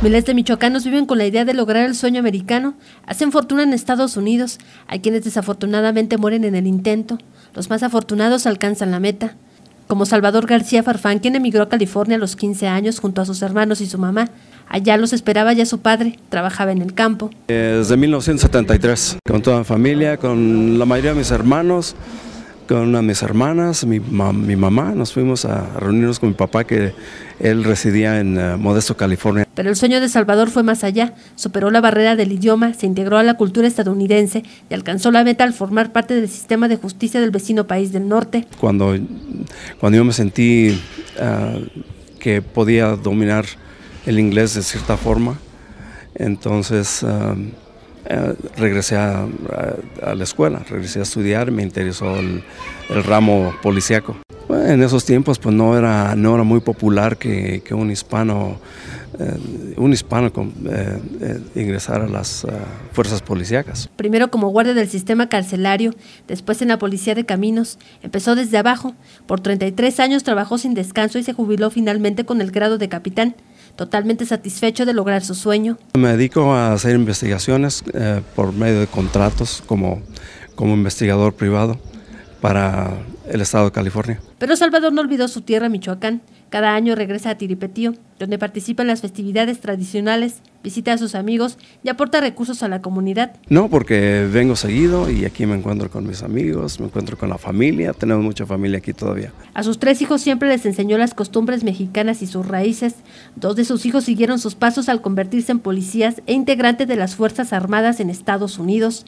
Miles de michoacanos viven con la idea de lograr el sueño americano, hacen fortuna en Estados Unidos, hay quienes desafortunadamente mueren en el intento, los más afortunados alcanzan la meta. Como Salvador García Farfán, quien emigró a California a los 15 años junto a sus hermanos y su mamá. Allá los esperaba ya su padre, trabajaba en el campo. Eh, desde 1973, con toda mi familia, con la mayoría de mis hermanos, con una de mis hermanas, mi, mamá, nos fuimos a reunirnos con mi papá que él residía en eh, Modesto, California. Pero el sueño de Salvador fue más allá, superó la barrera del idioma, se integró a la cultura estadounidense y alcanzó la meta al formar parte del sistema de justicia del vecino país del norte. Cuando, cuando yo me sentí ah, que podía dominar el inglés de cierta forma, entonces... Ah, eh, regresé a, la escuela, regresé a estudiar, me interesó el, ramo policíaco. en esos tiempos pues no era, no era muy popular que, un hispano, eh, un hispano con, eh, eh ingresara a las fuerzas policíacas. Primero como guardia del sistema carcelario, después en la policía de caminos, empezó desde abajo, por 33 años trabajó sin descanso y se jubiló finalmente con el grado de capitán totalmente satisfecho de lograr su sueño. Me dedico a hacer investigaciones eh, por medio de contratos como, como investigador privado para el estado de California. Pero Salvador no olvidó su tierra, Michoacán. Cada año regresa a Tiripetío, donde participa en las festividades tradicionales, visita a sus amigos y aporta recursos a la comunidad. No, porque vengo seguido y aquí me encuentro con mis amigos, me encuentro con la familia, tenemos mucha familia aquí todavía. A sus tres hijos siempre les enseñó las costumbres mexicanas y sus raíces. Dos de sus hijos siguieron sus pasos al convertirse en policías e integrantes de las Fuerzas Armadas en Estados Unidos.